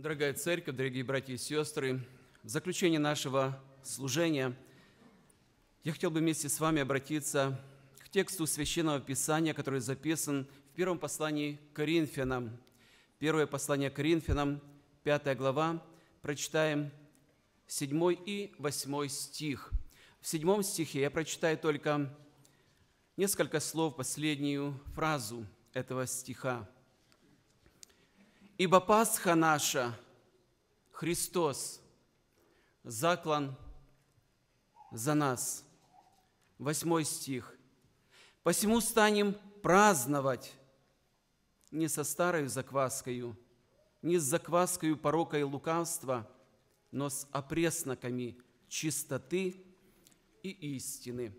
Дорогая церковь, дорогие братья и сестры, в заключение нашего служения я хотел бы вместе с вами обратиться к тексту Священного Писания, который записан в первом послании к Коринфянам. Первое послание к Коринфянам, пятая глава, прочитаем 7 и 8 стих. В седьмом стихе я прочитаю только несколько слов, последнюю фразу этого стиха. Ибо Пасха наша, Христос, заклан за нас. Восьмой стих. «Посему станем праздновать не со старой закваскою, не с закваскою порока и лукавства, но с опресноками чистоты и истины».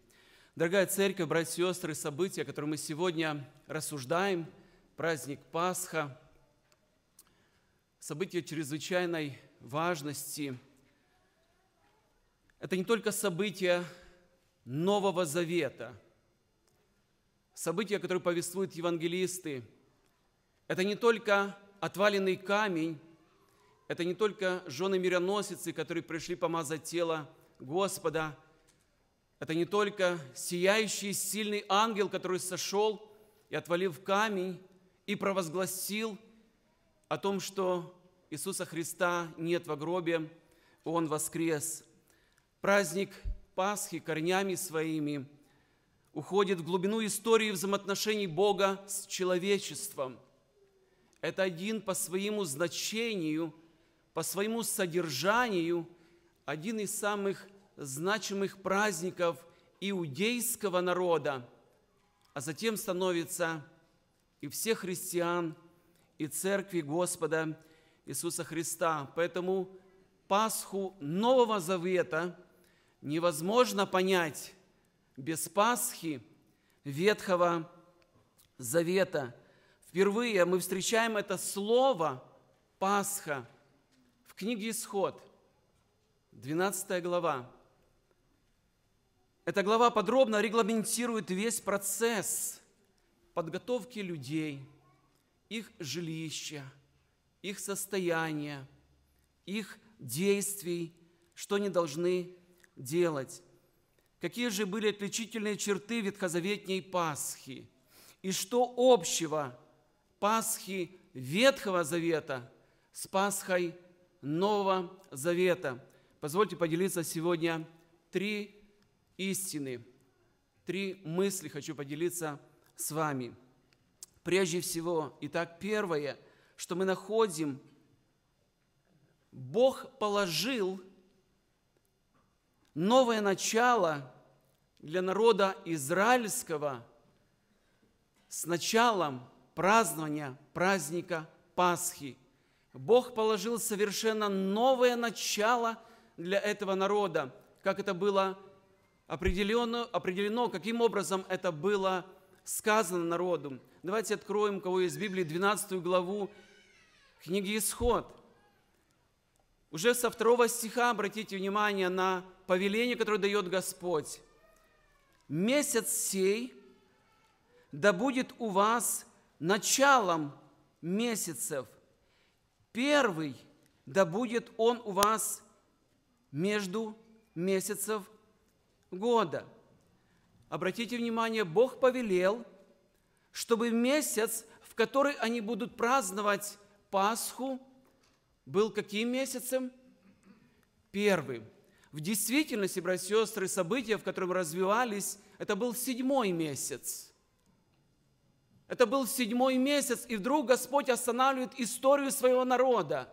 Дорогая церковь, братья и сестры, события, которые мы сегодня рассуждаем, праздник Пасха – событие чрезвычайной важности. Это не только событие Нового Завета, событие, которое повествуют евангелисты. Это не только отваленный камень, это не только жены мироносицы, которые пришли помазать тело Господа, это не только сияющий сильный ангел, который сошел и отвалил камень и провозгласил о том, что Иисуса Христа нет в гробе, Он воскрес. Праздник Пасхи корнями своими уходит в глубину истории взаимоотношений Бога с человечеством. Это один по своему значению, по своему содержанию, один из самых значимых праздников иудейского народа, а затем становится и всех христиан, и церкви Господа Иисуса Христа. Поэтому Пасху Нового Завета невозможно понять без Пасхи Ветхого Завета. Впервые мы встречаем это слово «Пасха» в книге «Исход», 12 глава. Эта глава подробно регламентирует весь процесс подготовки людей, их жилища – их состояния, их действий, что они должны делать. Какие же были отличительные черты ветхозаветней Пасхи? И что общего Пасхи Ветхого Завета с Пасхой Нового Завета? Позвольте поделиться сегодня три истины, три мысли хочу поделиться с вами. Прежде всего, итак, первое – что мы находим, Бог положил новое начало для народа израильского с началом празднования праздника Пасхи. Бог положил совершенно новое начало для этого народа, как это было определено, определено каким образом это было сказано народу. Давайте откроем, у кого есть Библии, 12 главу книги Исход. Уже со второго стиха обратите внимание на повеление, которое дает Господь. «Месяц сей да будет у вас началом месяцев, первый да будет он у вас между месяцев года». Обратите внимание, Бог повелел, чтобы месяц, в который они будут праздновать Пасху был каким месяцем? Первым. В действительности, братья и сестры, события, в котором развивались, это был седьмой месяц. Это был седьмой месяц, и вдруг Господь останавливает историю своего народа.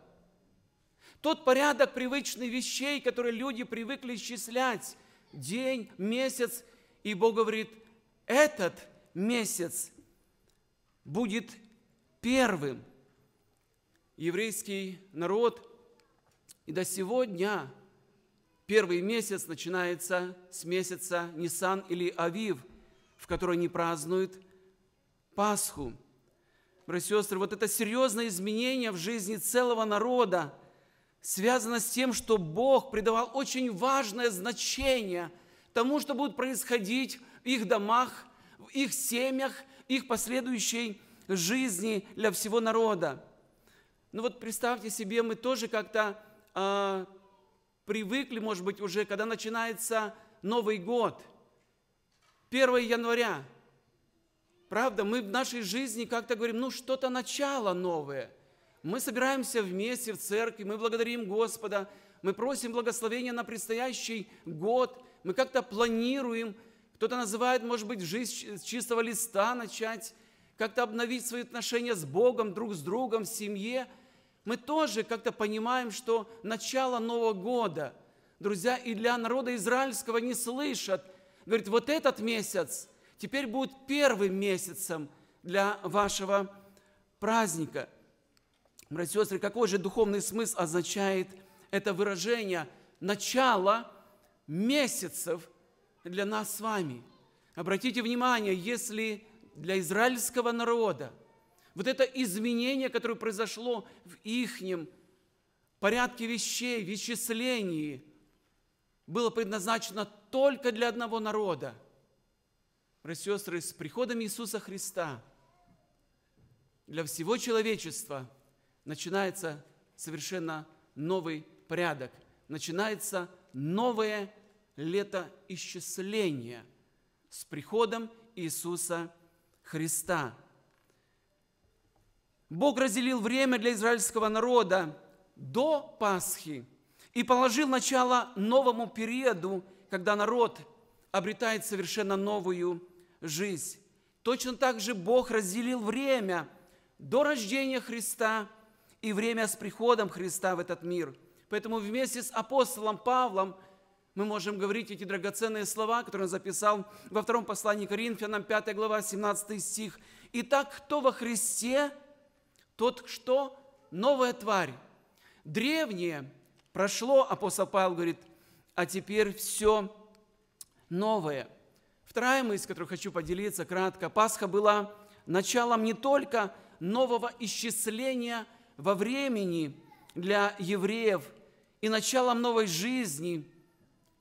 Тот порядок привычных вещей, которые люди привыкли исчислять, день, месяц, и Бог говорит, этот месяц будет первым – еврейский народ. И до сегодня первый месяц начинается с месяца Нисан или Авив, в который они празднуют Пасху. Братья и сестры, вот это серьезное изменение в жизни целого народа связано с тем, что Бог придавал очень важное значение тому, что будет происходить в их домах, в их семьях, их последующей жизни для всего народа. Ну вот представьте себе, мы тоже как-то э, привыкли, может быть, уже, когда начинается Новый год, 1 января. Правда, мы в нашей жизни как-то говорим, ну что-то начало новое. Мы собираемся вместе в церкви, мы благодарим Господа, мы просим благословения на предстоящий год, мы как-то планируем, кто-то называет, может быть, жизнь с чистого листа начать, как-то обновить свои отношения с Богом, друг с другом, в семье – мы тоже как-то понимаем, что начало Нового года, друзья, и для народа израильского не слышат. Говорит, вот этот месяц теперь будет первым месяцем для вашего праздника. Братья и сестры, какой же духовный смысл означает это выражение «начало месяцев» для нас с вами? Обратите внимание, если для израильского народа – вот это изменение, которое произошло в ихнем порядке вещей, в исчислении, было предназначено только для одного народа. Братья и сестры, с приходом Иисуса Христа для всего человечества начинается совершенно новый порядок, начинается новое лето исчисления с приходом Иисуса Христа. Бог разделил время для израильского народа до Пасхи и положил начало новому периоду, когда народ обретает совершенно новую жизнь. Точно так же Бог разделил время до рождения Христа и время с приходом Христа в этот мир. Поэтому вместе с апостолом Павлом мы можем говорить эти драгоценные слова, которые он записал во втором послании Коринфянам, 5 глава, 17 стих. «Итак, кто во Христе, тот, что? Новая тварь. Древнее прошло, апостол Павел говорит, а теперь все новое. Вторая мысль, которую хочу поделиться кратко. Пасха была началом не только нового исчисления во времени для евреев и началом новой жизни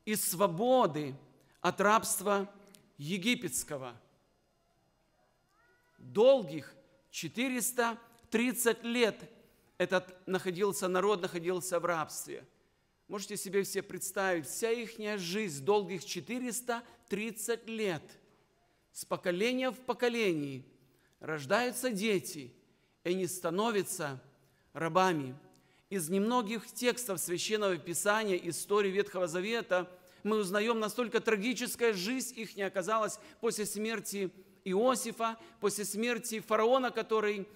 и свободы от рабства египетского. Долгих 400 30 лет этот находился, народ находился в рабстве. Можете себе все представить, вся их жизнь долгих 430 лет, с поколения в поколение рождаются дети, и они становятся рабами. Из немногих текстов Священного Писания, истории Ветхого Завета мы узнаем, настолько трагическая жизнь их не оказалась после смерти Иосифа, после смерти фараона, который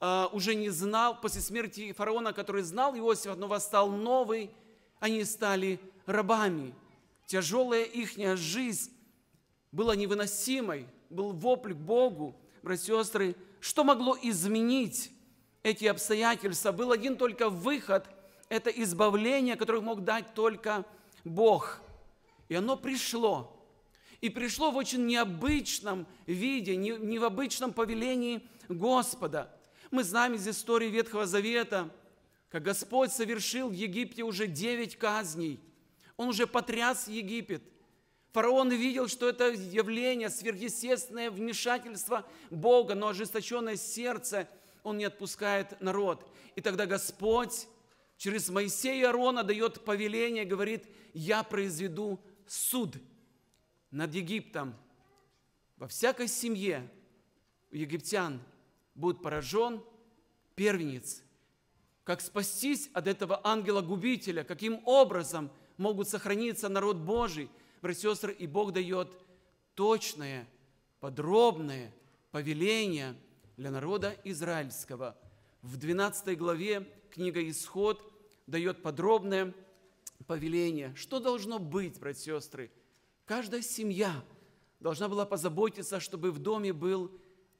а, уже не знал, после смерти фараона, который знал Иосифа, но восстал новый, они стали рабами. Тяжелая ихняя жизнь была невыносимой, был вопль к Богу. Братья и сестры, что могло изменить эти обстоятельства? Был один только выход – это избавление, которое мог дать только Бог. И оно пришло. И пришло в очень необычном виде, не, не в обычном повелении Господа. Мы знаем из истории Ветхого Завета, как Господь совершил в Египте уже девять казней. Он уже потряс Египет. Фараон видел, что это явление, сверхъестественное вмешательство Бога, но ожесточенное сердце он не отпускает народ. И тогда Господь через Моисея и Аарона дает повеление, говорит, я произведу суд над Египтом во всякой семье у египтян – будет поражен первенец. Как спастись от этого ангела-губителя, каким образом могут сохраниться народ Божий. Братья и сестры, и Бог дает точное, подробное повеление для народа израильского. В 12 главе книга «Исход» дает подробное повеление. Что должно быть, братья и сестры? Каждая семья должна была позаботиться, чтобы в доме был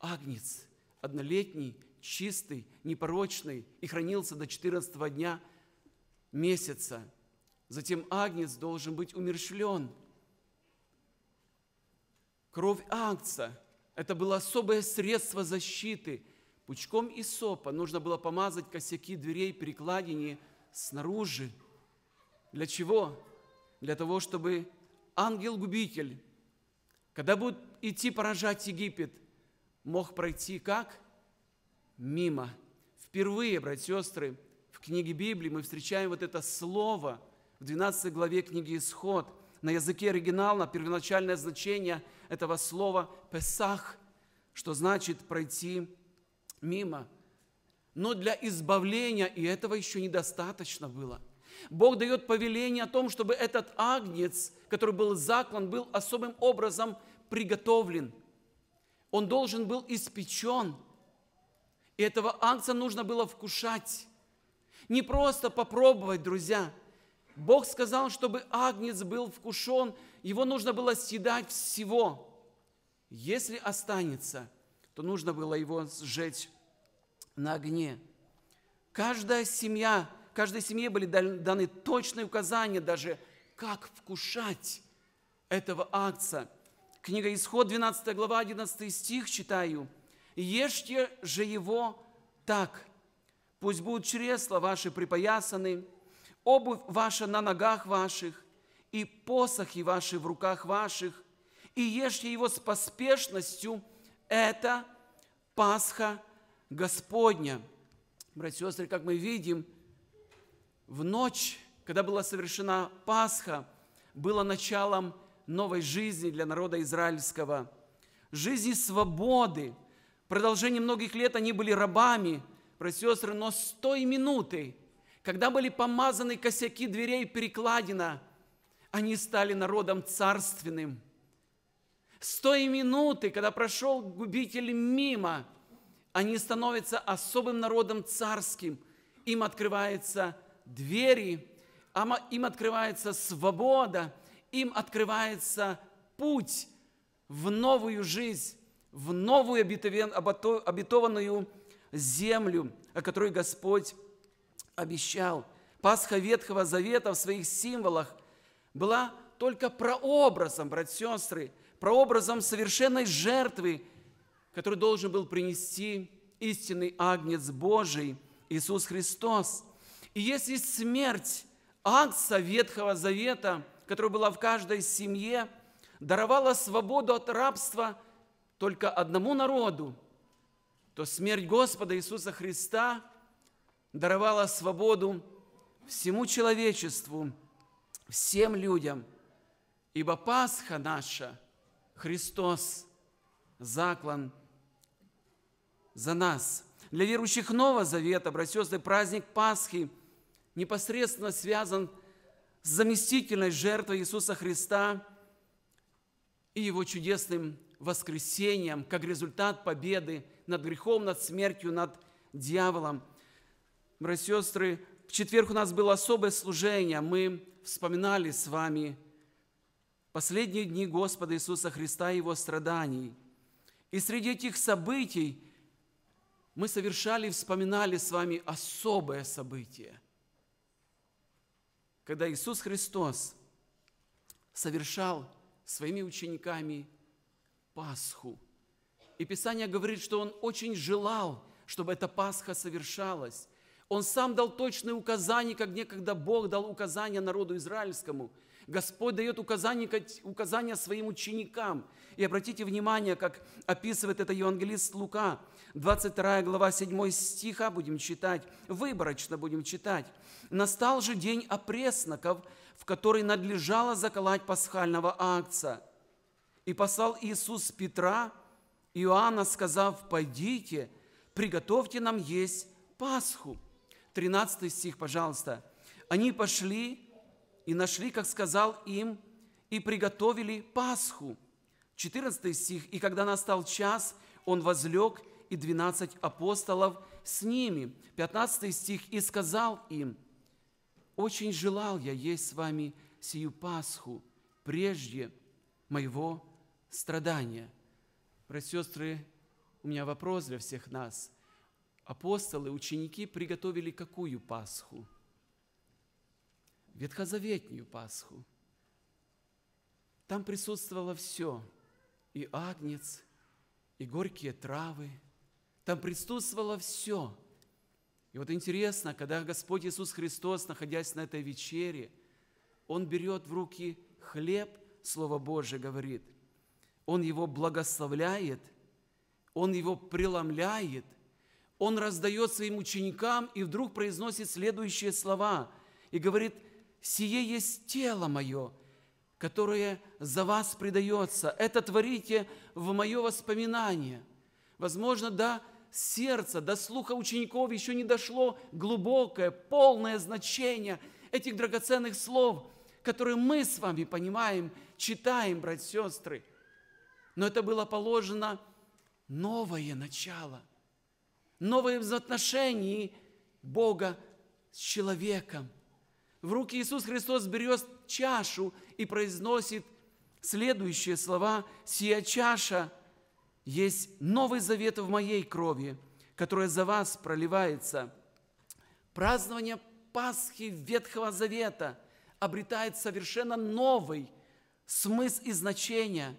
агнец – однолетний, чистый, непорочный и хранился до 14 дня месяца. Затем агнец должен быть умерщвлен. Кровь агнца – это было особое средство защиты. Пучком и сопа нужно было помазать косяки дверей перекладине снаружи. Для чего? Для того, чтобы ангел-губитель, когда будет идти поражать Египет – мог пройти как? Мимо. Впервые, братья и сестры, в книге Библии мы встречаем вот это слово в 12 главе книги «Исход». На языке оригинала первоначальное значение этого слова «песах», что значит «пройти мимо». Но для избавления и этого еще недостаточно было – Бог дает повеление о том, чтобы этот агнец, который был заклан, был особым образом приготовлен – он должен был испечен. И этого акция нужно было вкушать. Не просто попробовать, друзья. Бог сказал, чтобы агнец был вкушен, его нужно было съедать всего. Если останется, то нужно было его сжечь на огне. Каждая семья, каждой семье были даны точные указания даже, как вкушать этого акция – Книга Исход, 12 глава, 11 стих читаю. «Ешьте же его так, пусть будут чресла ваши припоясаны, обувь ваша на ногах ваших, и посохи ваши в руках ваших, и ешьте его с поспешностью, это Пасха Господня». Братья и сестры, как мы видим, в ночь, когда была совершена Пасха, было началом новой жизни для народа израильского, жизни свободы. В многих лет они были рабами, братья и сестры, но с той минуты, когда были помазаны косяки дверей перекладина, они стали народом царственным. С той минуты, когда прошел губитель мимо, они становятся особым народом царским. Им открываются двери, им открывается свобода – им открывается путь в новую жизнь, в новую обетованную землю, о которой Господь обещал. Пасха Ветхого Завета в своих символах была только прообразом, братья и сестры, прообразом совершенной жертвы, которую должен был принести истинный Агнец Божий, Иисус Христос. И если смерть Агнца Ветхого Завета – которая была в каждой семье, даровала свободу от рабства только одному народу, то смерть Господа Иисуса Христа даровала свободу всему человечеству, всем людям, ибо Пасха наша, Христос, заклан за нас. Для верующих Нового Завета, братья праздник Пасхи непосредственно связан с заместительной жертвой Иисуса Христа и Его чудесным воскресением, как результат победы над грехом, над смертью, над дьяволом. Братья и сестры, в четверг у нас было особое служение. Мы вспоминали с вами последние дни Господа Иисуса Христа и Его страданий. И среди этих событий мы совершали вспоминали с вами особое событие – когда Иисус Христос совершал своими учениками Пасху. И Писание говорит, что Он очень желал, чтобы эта Пасха совершалась. Он сам дал точные указания, как некогда Бог дал указания народу израильскому – Господь дает указания, указания своим ученикам. И обратите внимание, как описывает это евангелист Лука, 22 глава 7 стиха будем читать, выборочно будем читать. «Настал же день опресноков, в который надлежало заколоть пасхального акца. И послал Иисус Петра, Иоанна, сказав, «Пойдите, приготовьте нам есть Пасху». 13 стих, пожалуйста. «Они пошли, и нашли, как сказал им, и приготовили Пасху. 14 стих. «И когда настал час, он возлег, и двенадцать апостолов с ними». 15 стих. «И сказал им, очень желал я есть с вами сию Пасху прежде моего страдания». Братья сестры, у меня вопрос для всех нас. Апостолы, ученики приготовили какую Пасху – ветхозаветнюю Пасху. Там присутствовало все, и агнец, и горькие травы, там присутствовало все. И вот интересно, когда Господь Иисус Христос, находясь на этой вечере, Он берет в руки хлеб, Слово Божие говорит, Он его благословляет, Он его преломляет, Он раздает своим ученикам и вдруг произносит следующие слова и говорит – сие есть тело мое, которое за вас предается. Это творите в мое воспоминание. Возможно, до сердца, до слуха учеников еще не дошло глубокое, полное значение этих драгоценных слов, которые мы с вами понимаем, читаем, братья и сестры. Но это было положено новое начало, новое взаимоотношение Бога с человеком в руки Иисус Христос берет чашу и произносит следующие слова «Сия чаша есть новый завет в моей крови, которая за вас проливается». Празднование Пасхи Ветхого Завета обретает совершенно новый смысл и значение,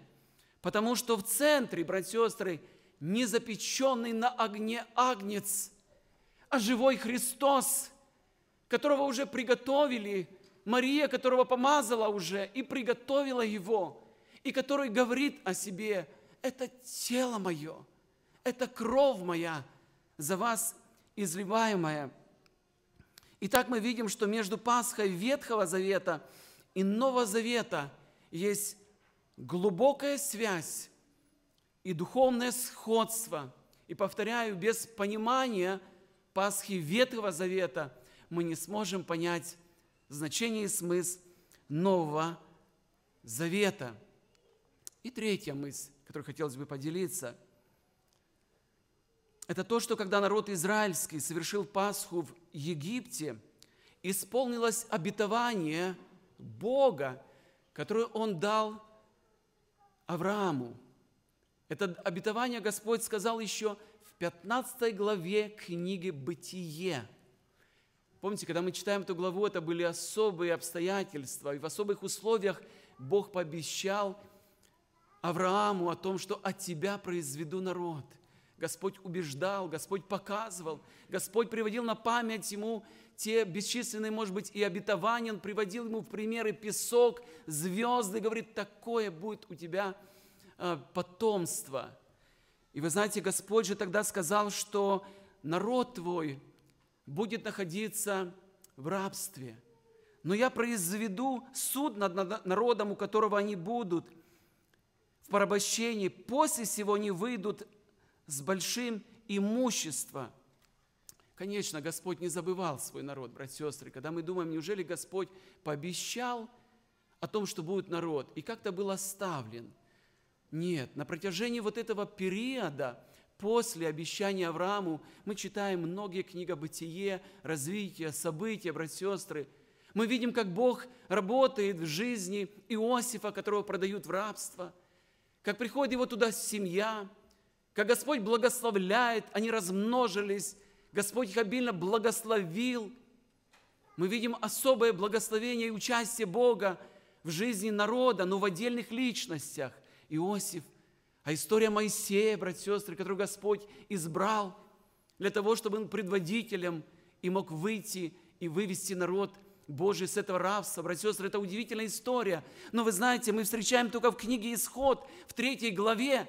потому что в центре, братья и сестры, не запеченный на огне агнец, а живой Христос – которого уже приготовили, Мария, которого помазала уже и приготовила его, и который говорит о себе, это тело мое, это кровь моя, за вас изливаемая. Итак, мы видим, что между Пасхой Ветхого Завета и Нового Завета есть глубокая связь и духовное сходство. И повторяю, без понимания Пасхи Ветхого Завета – мы не сможем понять значение и смысл Нового Завета. И третья мысль, которой хотелось бы поделиться, это то, что когда народ израильский совершил Пасху в Египте, исполнилось обетование Бога, которое Он дал Аврааму. Это обетование Господь сказал еще в 15 главе книги «Бытие». Помните, когда мы читаем эту главу, это были особые обстоятельства, и в особых условиях Бог пообещал Аврааму о том, что от тебя произведу народ. Господь убеждал, Господь показывал, Господь приводил на память ему те бесчисленные, может быть, и обетования, Он приводил ему в примеры песок, звезды, говорит, такое будет у тебя э, потомство. И вы знаете, Господь же тогда сказал, что народ твой – будет находиться в рабстве. Но я произведу суд над народом, у которого они будут в порабощении. После всего они выйдут с большим имуществом. Конечно, Господь не забывал свой народ, братья и сестры. Когда мы думаем, неужели Господь пообещал о том, что будет народ, и как-то был оставлен – нет, на протяжении вот этого периода после обещания Аврааму мы читаем многие книги бытие, развитие, события, братья и сестры. Мы видим, как Бог работает в жизни Иосифа, которого продают в рабство, как приходит его туда семья, как Господь благословляет, они размножились, Господь их обильно благословил. Мы видим особое благословение и участие Бога в жизни народа, но в отдельных личностях. Иосиф – а история Моисея, братья и сестры, которую Господь избрал для того, чтобы он предводителем и мог выйти и вывести народ Божий с этого рабства. Братья и сестры, это удивительная история. Но вы знаете, мы встречаем только в книге «Исход», в третьей главе,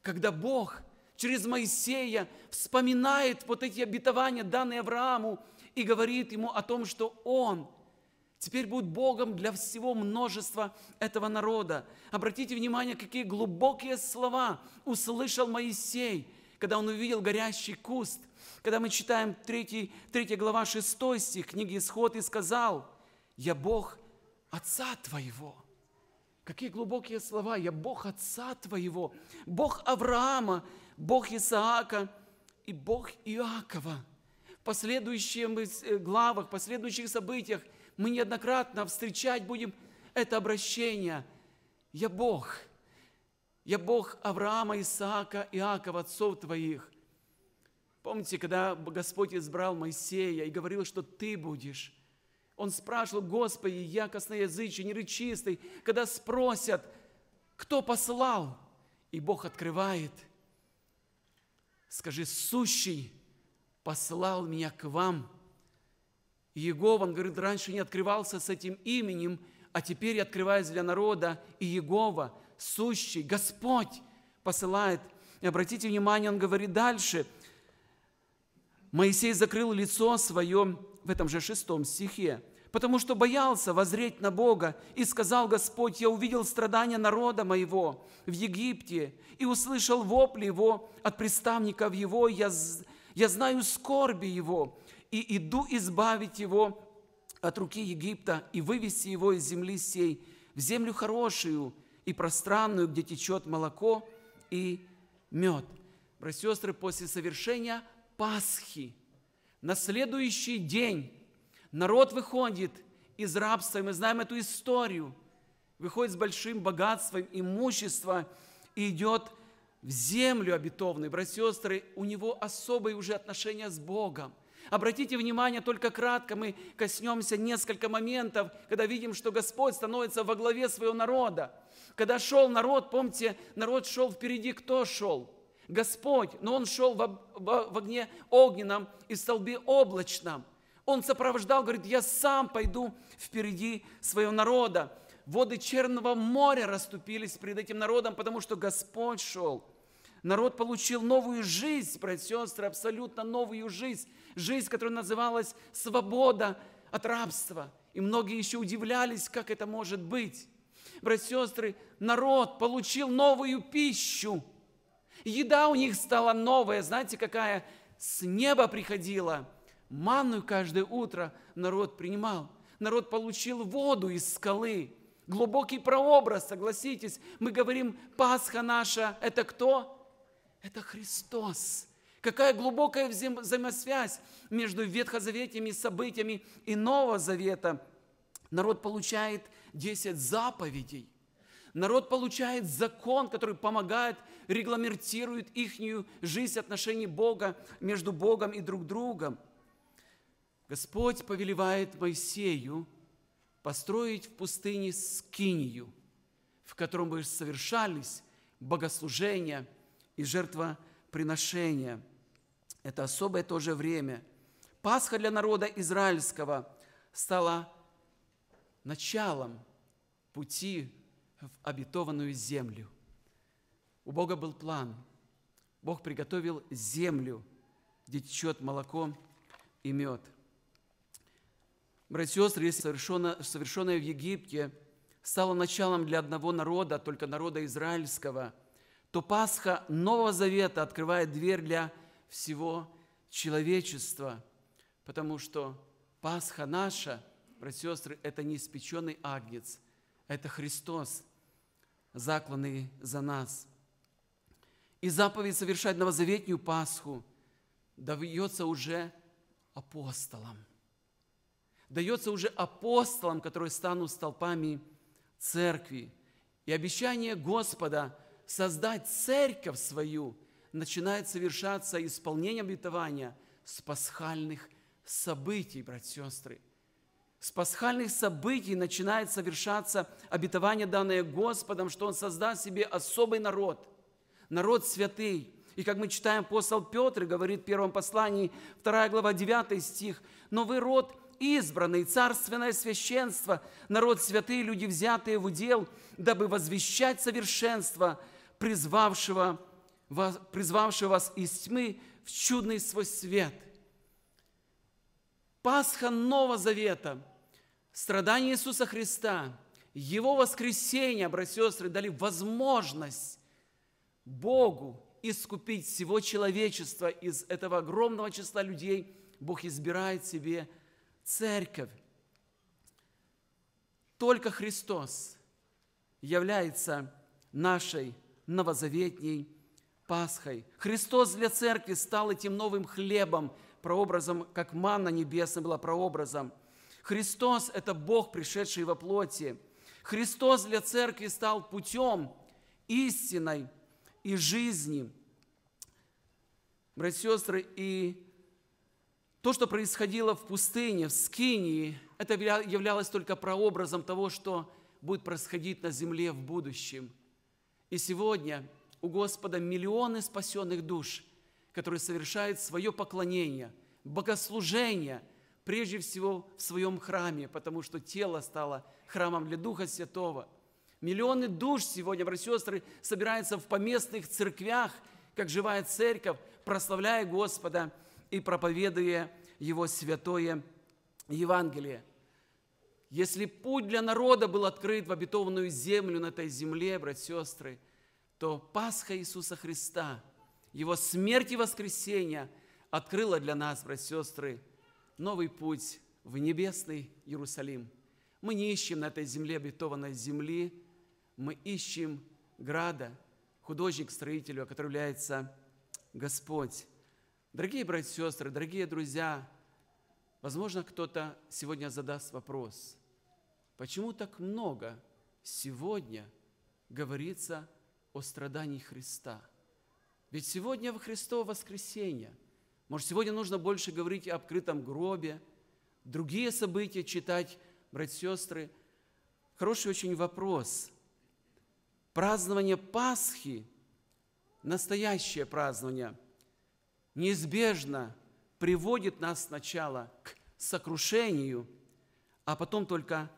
когда Бог через Моисея вспоминает вот эти обетования, данные Аврааму, и говорит ему о том, что он – теперь будет Богом для всего множества этого народа. Обратите внимание, какие глубокие слова услышал Моисей, когда он увидел горящий куст. Когда мы читаем 3, 3 глава 6 стих книги «Исход» и сказал, «Я Бог Отца Твоего». Какие глубокие слова! «Я Бог Отца Твоего, Бог Авраама, Бог Исаака и Бог Иакова» В последующих э, главах, в последующих событиях мы неоднократно встречать будем это обращение. Я Бог. Я Бог Авраама, Исаака, Иакова, отцов твоих. Помните, когда Господь избрал Моисея и говорил, что ты будешь. Он спрашивал, Господи, я косноязычий, нерычистый. Когда спросят, кто послал, и Бог открывает. Скажи, сущий послал меня к вам – Иегова, он говорит, раньше не открывался с этим именем, а теперь, открываясь для народа, И Иегова, сущий, Господь посылает. И обратите внимание, он говорит дальше. Моисей закрыл лицо свое в этом же шестом стихе, потому что боялся возреть на Бога, и сказал Господь, я увидел страдания народа моего в Египте, и услышал вопли его от представников его, я, я знаю скорби его, и иду избавить его от руки Египта и вывести его из земли сей в землю хорошую и пространную, где течет молоко и мед». Братья и сестры, после совершения Пасхи на следующий день народ выходит из рабства, и мы знаем эту историю, выходит с большим богатством, имущество и идет в землю обетованную. Братья и сестры, у него особые уже отношения с Богом – Обратите внимание, только кратко мы коснемся несколько моментов, когда видим, что Господь становится во главе своего народа. Когда шел народ, помните, народ шел впереди, кто шел? Господь, но он шел в, в, в огне огненном и в столбе облачном. Он сопровождал, говорит, я сам пойду впереди своего народа. Воды Черного моря расступились перед этим народом, потому что Господь шел. Народ получил новую жизнь, братья сестры, абсолютно новую жизнь жизнь, которая называлась свобода от рабства. И многие еще удивлялись, как это может быть. Братья и сестры, народ получил новую пищу. Еда у них стала новая. Знаете, какая с неба приходила? Манную каждое утро народ принимал. Народ получил воду из скалы. Глубокий прообраз, согласитесь. Мы говорим, Пасха наша – это кто? Это Христос. Какая глубокая взаимосвязь между ветхозаветными событиями и Нового Завета. Народ получает 10 заповедей. Народ получает закон, который помогает, регламентирует их жизнь, отношения Бога между Богом и друг другом. Господь повелевает Моисею построить в пустыне скинию, в котором бы совершались богослужения и жертвоприношения – это особое тоже время. Пасха для народа израильского стала началом пути в обетованную землю. У Бога был план. Бог приготовил землю, где течет молоко и мед. Братья и сестры, совершенное, совершенное в Египте стало началом для одного народа, только народа израильского, то Пасха Нового Завета открывает дверь для всего человечества, потому что Пасха наша, братья и сестры, это не испеченный агнец, это Христос, закланный за нас. И заповедь совершать новозаветнюю Пасху дается уже апостолам. Дается уже апостолам, которые станут столпами церкви. И обещание Господа создать церковь свою – начинает совершаться исполнение обетования с пасхальных событий, братья и сестры. С пасхальных событий начинает совершаться обетование, данное Господом, что Он создаст себе особый народ, народ святый. И как мы читаем, апостол Петр говорит в первом послании, 2 глава, 9 стих, «Но вы род избранный, царственное священство, народ святые, люди, взятые в удел, дабы возвещать совершенство призвавшего призвавший вас из тьмы в чудный свой свет. Пасха Нового Завета, страдание Иисуса Христа, Его воскресение, братья и сестры, дали возможность Богу искупить всего человечества из этого огромного числа людей. Бог избирает себе церковь. Только Христос является нашей новозаветней Пасхой. Христос для церкви стал этим новым хлебом, прообразом, как манна небесная была прообразом. Христос – это Бог, пришедший во плоти. Христос для церкви стал путем, истиной и жизни. Братья и сестры, и то, что происходило в пустыне, в Скинии, это являлось только прообразом того, что будет происходить на земле в будущем. И сегодня у Господа миллионы спасенных душ, которые совершают свое поклонение, богослужение, прежде всего в своем храме, потому что тело стало храмом для Духа Святого. Миллионы душ сегодня, братья и сестры, собираются в поместных церквях, как живая церковь, прославляя Господа и проповедуя Его святое Евангелие. Если путь для народа был открыт в обетованную землю на этой земле, братья и сестры – то Пасха Иисуса Христа, Его смерть и воскресение открыла для нас, братья и сестры, новый путь в небесный Иерусалим. Мы не ищем на этой земле, обетованной земли, мы ищем града, художник-строителю, а который является Господь. Дорогие братья и сестры, дорогие друзья, возможно, кто-то сегодня задаст вопрос, почему так много сегодня говорится о страдании Христа. Ведь сегодня в Христово воскресенье. Может, сегодня нужно больше говорить о открытом гробе, другие события читать, братья и сестры. Хороший очень вопрос. Празднование Пасхи, настоящее празднование, неизбежно приводит нас сначала к сокрушению, а потом только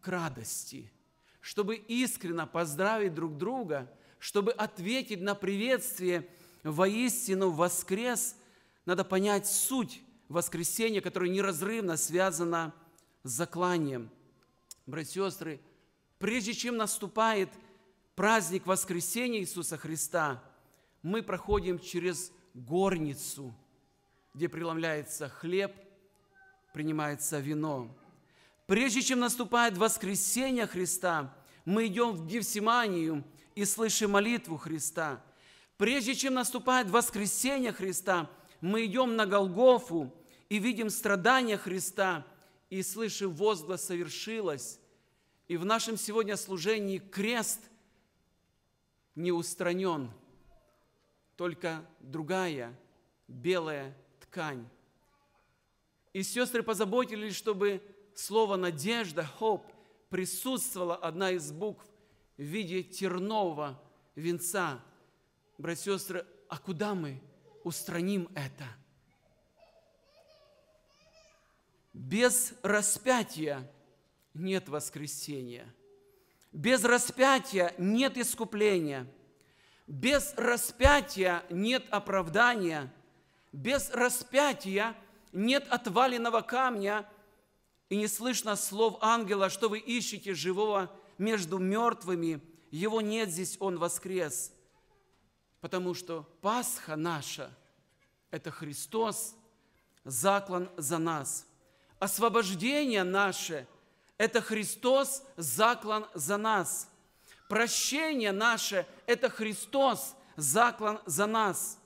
к радости, чтобы искренно поздравить друг друга – чтобы ответить на приветствие воистину воскрес, надо понять суть воскресения, которое неразрывно связано с закланием. Братья и сестры, прежде чем наступает праздник воскресения Иисуса Христа, мы проходим через горницу, где преломляется хлеб, принимается вино. Прежде чем наступает воскресение Христа, мы идем в Гефсиманию – и слышим молитву Христа. Прежде чем наступает воскресение Христа, мы идем на Голгофу и видим страдания Христа и слышим возглас «совершилось». И в нашем сегодня служении крест не устранен, только другая белая ткань. И сестры позаботились, чтобы слово «надежда», «хоп» присутствовало одна из букв в виде тернового венца. Братья и сестры, а куда мы устраним это? Без распятия нет воскресения. Без распятия нет искупления. Без распятия нет оправдания. Без распятия нет отваленного камня. И не слышно слов ангела, что вы ищете живого между мертвыми. Его нет здесь, Он воскрес. Потому что Пасха наша – это Христос, заклан за нас. Освобождение наше – это Христос, заклан за нас. Прощение наше – это Христос, заклан за нас.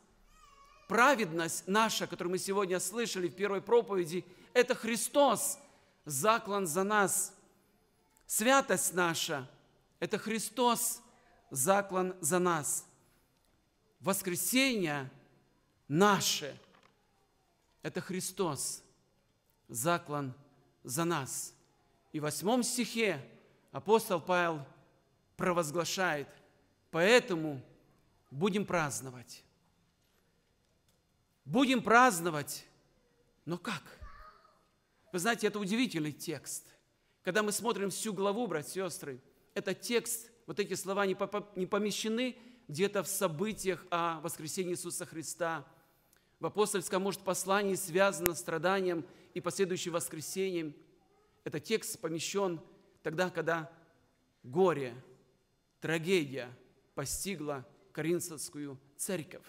Праведность наша, которую мы сегодня слышали в первой проповеди, это Христос, заклан за нас. Святость наша – это Христос заклан за нас. Воскресение наше – это Христос заклан за нас. И в восьмом стихе апостол Павел провозглашает, поэтому будем праздновать. Будем праздновать, но как? Вы знаете, это удивительный текст – когда мы смотрим всю главу, братья и сестры, этот текст, вот эти слова не помещены где-то в событиях о воскресении Иисуса Христа. В апостольском, может, послании связано с страданием и последующим воскресением. Этот текст помещен тогда, когда горе, трагедия постигла Коринфскую церковь.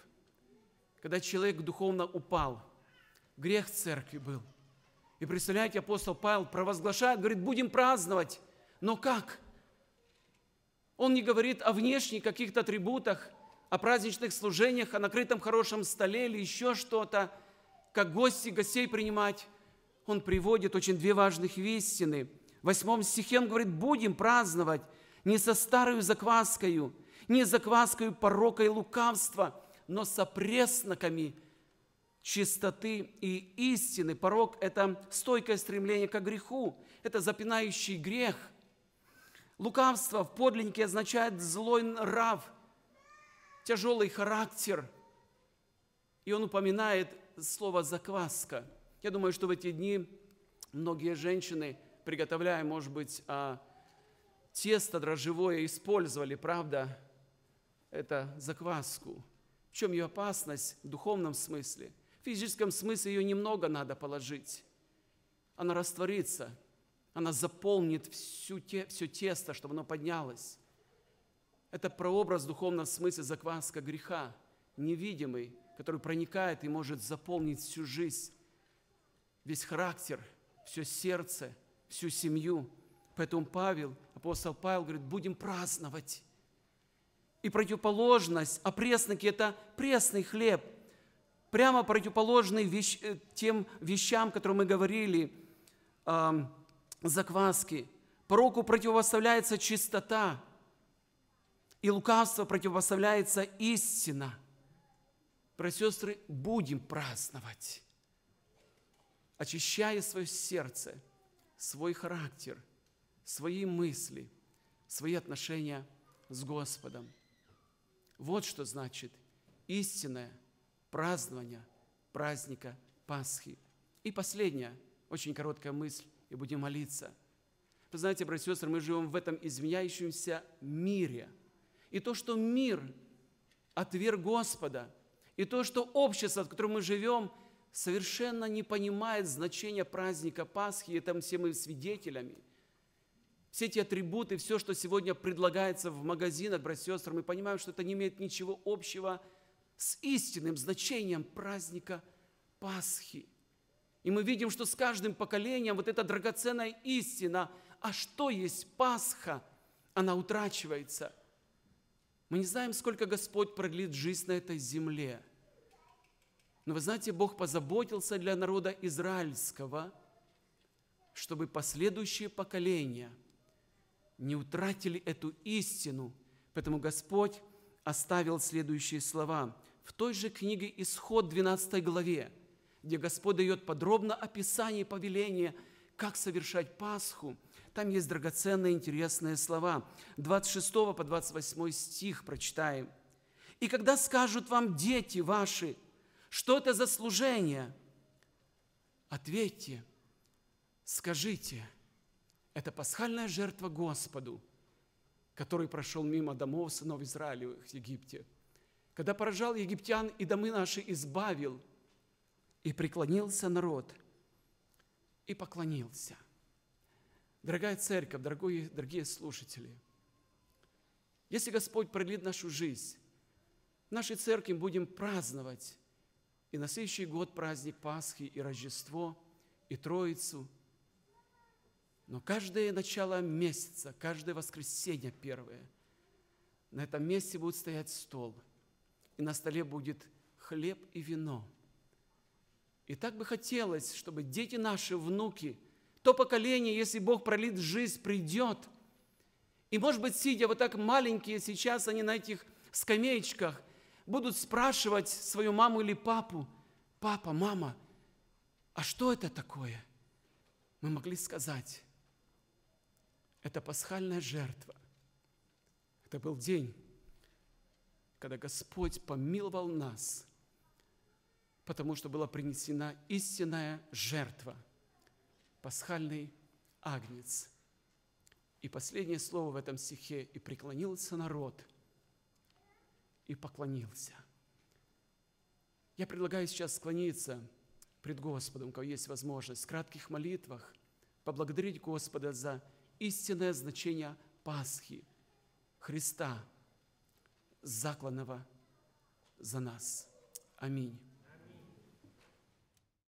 Когда человек духовно упал, грех церкви был – и представляете, апостол Павел провозглашает, говорит, будем праздновать. Но как? Он не говорит о внешних каких-то атрибутах, о праздничных служениях, о накрытом хорошем столе или еще что-то, как гости гостей принимать. Он приводит очень две важных истины. В восьмом стихе он говорит, будем праздновать не со старою закваскою, не закваскою порока и лукавства, но со пресноками – чистоты и истины. Порог – это стойкое стремление к греху, это запинающий грех. Лукавство в подлиннике означает злой нрав, тяжелый характер. И он упоминает слово «закваска». Я думаю, что в эти дни многие женщины, приготовляя, может быть, а, тесто дрожжевое, использовали, правда, это закваску. В чем ее опасность в духовном смысле – в физическом смысле ее немного надо положить. Она растворится, она заполнит всю те, все тесто, чтобы оно поднялось. Это прообраз в духовном смысле закваска греха, невидимый, который проникает и может заполнить всю жизнь, весь характер, все сердце, всю семью. Поэтому Павел, апостол Павел говорит, будем праздновать. И противоположность, а это пресный хлеб – прямо противоположный вещ, э, тем вещам, которые мы говорили, э, закваски. Пророку противопоставляется чистота, и лукавство противопоставляется истина. Братья сестры, будем праздновать, очищая свое сердце, свой характер, свои мысли, свои отношения с Господом. Вот что значит истинное – празднования праздника Пасхи. И последняя, очень короткая мысль, и будем молиться. Вы знаете, братья и сестры, мы живем в этом изменяющемся мире. И то, что мир отверг Господа, и то, что общество, в котором мы живем, совершенно не понимает значения праздника Пасхи, и там все мы свидетелями. Все эти атрибуты, все, что сегодня предлагается в магазинах, братья и сестры, мы понимаем, что это не имеет ничего общего с с истинным значением праздника Пасхи. И мы видим, что с каждым поколением вот эта драгоценная истина, а что есть Пасха, она утрачивается. Мы не знаем, сколько Господь продлит жизнь на этой земле. Но вы знаете, Бог позаботился для народа израильского, чтобы последующие поколения не утратили эту истину. Поэтому Господь оставил следующие слова в той же книге «Исход» 12 главе, где Господь дает подробно описание и повеление, как совершать Пасху. Там есть драгоценные, интересные слова. 26 по 28 стих прочитаем. «И когда скажут вам дети ваши, что это за служение?» Ответьте, скажите, это пасхальная жертва Господу, который прошел мимо домов сынов Израилевых в Египте, когда поражал египтян и домы наши избавил, и преклонился народ, и поклонился. Дорогая церковь, дорогие, дорогие слушатели, если Господь продлит нашу жизнь, в нашей церкви будем праздновать и на следующий год праздник Пасхи и Рождество, и Троицу – но каждое начало месяца, каждое воскресенье первое, на этом месте будет стоять стол, и на столе будет хлеб и вино. И так бы хотелось, чтобы дети наши, внуки, то поколение, если Бог пролит жизнь, придет. И, может быть, сидя вот так маленькие сейчас, они на этих скамеечках, будут спрашивать свою маму или папу, «Папа, мама, а что это такое?» Мы могли сказать, это пасхальная жертва. Это был день, когда Господь помиловал нас, потому что была принесена истинная жертва, пасхальный агнец. И последнее слово в этом стихе «И преклонился народ, и поклонился». Я предлагаю сейчас склониться пред Господом, у кого есть возможность, в кратких молитвах, поблагодарить Господа за истинное значение Пасхи, Христа, закланного за нас. Аминь.